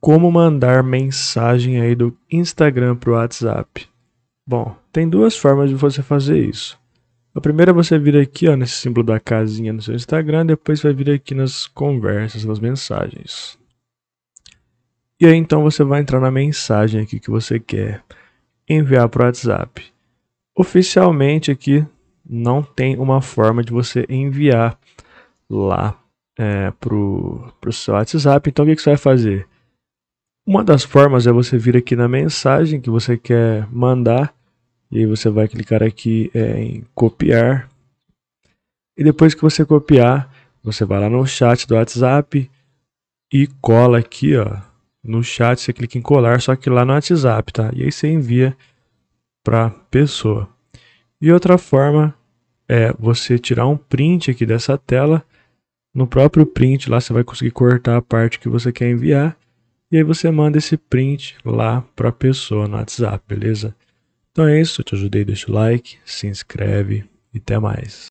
Como mandar mensagem aí do Instagram para o WhatsApp? Bom, tem duas formas de você fazer isso. A primeira é você vir aqui ó, nesse símbolo da casinha no seu Instagram, depois vai vir aqui nas conversas, nas mensagens. E aí então você vai entrar na mensagem aqui que você quer enviar para o WhatsApp. Oficialmente aqui não tem uma forma de você enviar lá é, pro, pro seu WhatsApp. Então o que, que você vai fazer? Uma das formas é você vir aqui na mensagem que você quer mandar e aí você vai clicar aqui é, em copiar. E depois que você copiar, você vai lá no chat do WhatsApp e cola aqui, ó. No chat você clica em colar, só que lá no WhatsApp, tá? E aí você envia para pessoa. E outra forma é você tirar um print aqui dessa tela no próprio print lá você vai conseguir cortar a parte que você quer enviar e aí você manda esse print lá para a pessoa no WhatsApp, beleza? Então é isso, eu te ajudei, deixa o like, se inscreve e até mais.